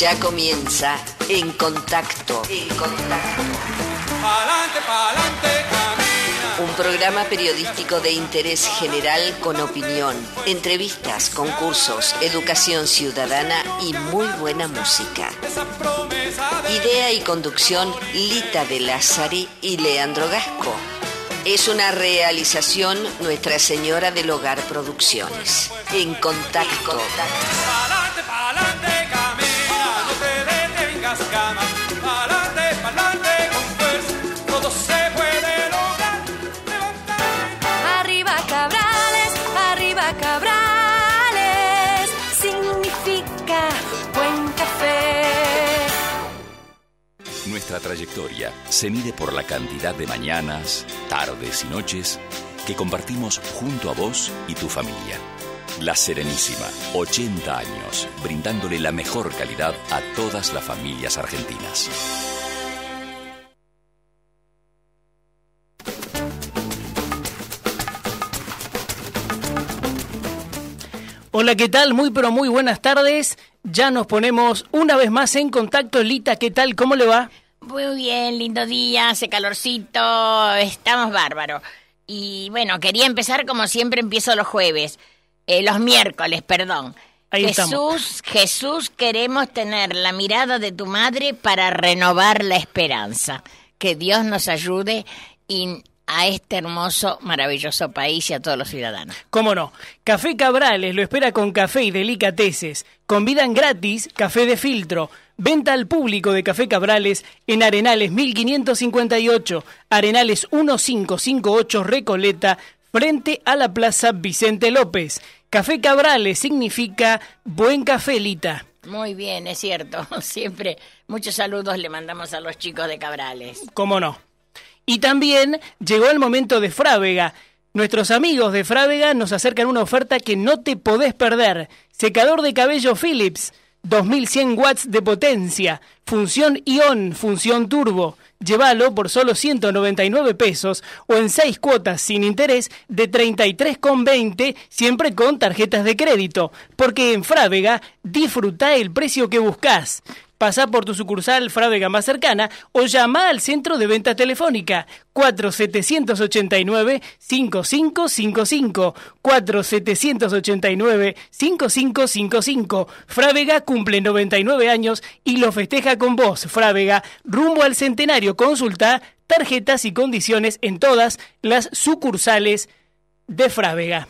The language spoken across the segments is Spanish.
Ya comienza En Contacto. En Contacto. Un programa periodístico de interés general con opinión, entrevistas, concursos, educación ciudadana y muy buena música. Idea y conducción Lita de Lázari y Leandro Gasco. Es una realización Nuestra Señora del Hogar Producciones. En contacto. historia se mide por la cantidad de mañanas, tardes y noches que compartimos junto a vos y tu familia. La Serenísima, 80 años, brindándole la mejor calidad a todas las familias argentinas. Hola, ¿qué tal? Muy pero muy buenas tardes. Ya nos ponemos una vez más en contacto. Lita, ¿qué tal? ¿Cómo le va? muy bien, lindo día, hace calorcito, estamos bárbaros. Y bueno, quería empezar como siempre empiezo los jueves, eh, los miércoles, perdón. Jesús, Jesús, queremos tener la mirada de tu madre para renovar la esperanza. Que Dios nos ayude y a este hermoso, maravilloso país y a todos los ciudadanos. ¿Cómo no? Café Cabrales lo espera con café y delicateces. Convidan gratis café de filtro. Venta al público de Café Cabrales en Arenales 1558, Arenales 1558 Recoleta, frente a la Plaza Vicente López. Café Cabrales significa buen cafelita. Muy bien, es cierto. Siempre muchos saludos le mandamos a los chicos de Cabrales. ¿Cómo no? Y también llegó el momento de Frávega. Nuestros amigos de Frávega nos acercan una oferta que no te podés perder. Secador de cabello Philips, 2100 watts de potencia, función ion, función turbo. Llévalo por solo 199 pesos o en 6 cuotas sin interés de 33,20, siempre con tarjetas de crédito, porque en Frávega disfruta el precio que buscas. Pasá por tu sucursal Frávega más cercana o llama al centro de venta telefónica 4789-5555. 4789-5555. Frávega cumple 99 años y lo festeja con vos, Frávega, rumbo al centenario. Consulta tarjetas y condiciones en todas las sucursales de Frávega.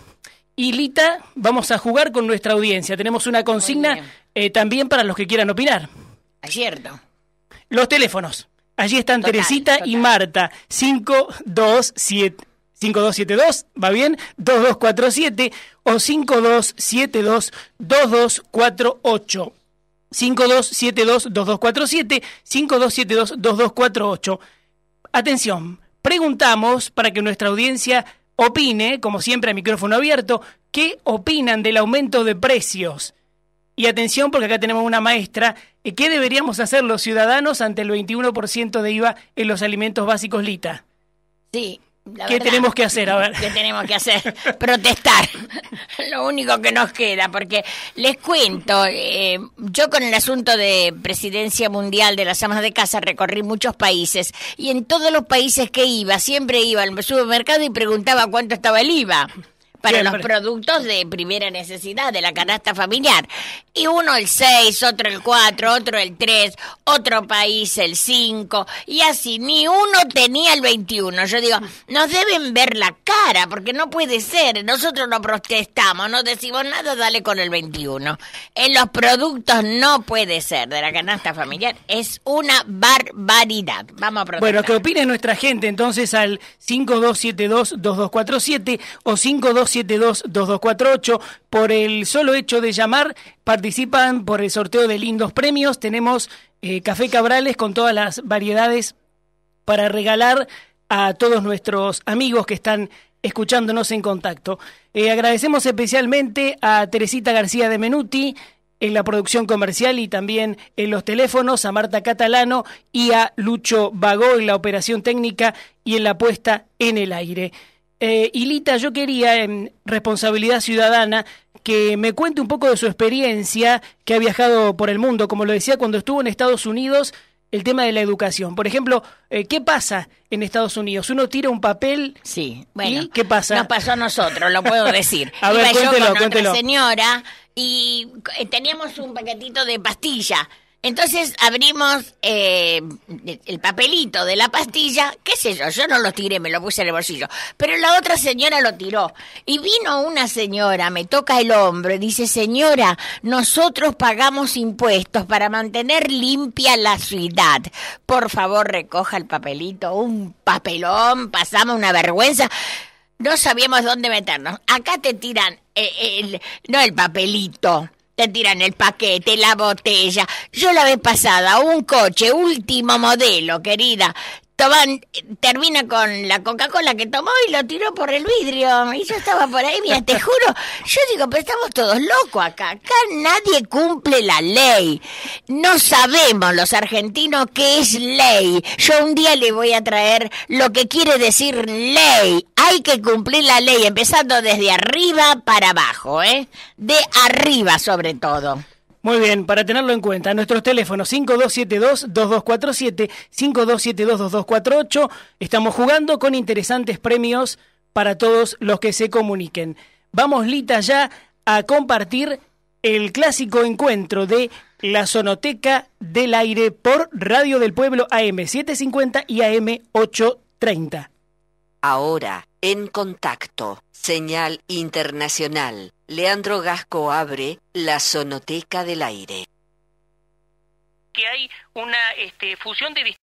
Y Lita, vamos a jugar con nuestra audiencia. Tenemos una consigna eh, también para los que quieran opinar. Es Los teléfonos. Allí están Teresita y Marta. 527. 5272, ¿va bien? 2247 o 5272 2248. 5272 2247, 5272 2248. Atención, preguntamos para que nuestra audiencia opine, como siempre a micrófono abierto, ¿qué opinan del aumento de precios? Y atención porque acá tenemos una maestra. Eh, ¿Qué deberíamos hacer los ciudadanos ante el 21% de IVA en los alimentos básicos Lita? Sí. ¿Qué tenemos que hacer? A ¿Qué tenemos que hacer? Protestar. Lo único que nos queda, porque les cuento, eh, yo con el asunto de presidencia mundial de las amas de casa recorrí muchos países y en todos los países que iba, siempre iba al supermercado y preguntaba cuánto estaba el IVA para los productos de primera necesidad de la canasta familiar. Y uno el 6, otro el 4, otro el 3, otro país el 5, y así, ni uno tenía el 21. Yo digo, nos deben ver la cara, porque no puede ser, nosotros no protestamos, no decimos nada, dale con el 21. En los productos no puede ser, de la canasta familiar, es una barbaridad. Vamos a protestar. Bueno, ¿qué opina nuestra gente entonces al 5272-2247 o dos 722248 Por el solo hecho de llamar, participan por el sorteo de lindos premios. Tenemos eh, Café Cabrales con todas las variedades para regalar a todos nuestros amigos que están escuchándonos en contacto. Eh, agradecemos especialmente a Teresita García de Menuti en la producción comercial y también en los teléfonos, a Marta Catalano y a Lucho Vago en la operación técnica y en la puesta en el aire. Eh, Ilita, yo quería en em, Responsabilidad Ciudadana que me cuente un poco de su experiencia que ha viajado por el mundo, como lo decía cuando estuvo en Estados Unidos, el tema de la educación. Por ejemplo, eh, ¿qué pasa en Estados Unidos? Uno tira un papel sí, bueno, y ¿qué pasa? Nos pasó a nosotros, lo puedo decir. a ver, cuéntelo, yo con señora y eh, teníamos un paquetito de pastilla entonces abrimos eh, el papelito de la pastilla, qué sé yo, yo no lo tiré, me lo puse en el bolsillo, pero la otra señora lo tiró. Y vino una señora, me toca el hombro y dice, señora, nosotros pagamos impuestos para mantener limpia la ciudad. Por favor, recoja el papelito, un papelón, pasamos una vergüenza. No sabíamos dónde meternos. Acá te tiran eh, el no el papelito, ...le tiran el paquete, la botella. Yo la vez pasada, un coche último modelo, querida, Toman, termina con la Coca-Cola que tomó y lo tiró por el vidrio. Y yo estaba por ahí, mira, te juro. Yo digo, pero estamos todos locos acá. Acá nadie cumple la ley. No sabemos los argentinos qué es ley. Yo un día le voy a traer lo que quiere decir ley. Hay que cumplir la ley, empezando desde arriba para abajo, ¿eh? De arriba sobre todo. Muy bien, para tenerlo en cuenta, nuestros teléfonos 5272-2247, 5272-2248, estamos jugando con interesantes premios para todos los que se comuniquen. Vamos, Lita, ya a compartir el clásico encuentro de la Zonoteca del Aire por Radio del Pueblo AM750 y AM830. Ahora, en contacto, señal internacional Leandro Gasco abre la Sonoteca del Aire. Que hay una este, fusión de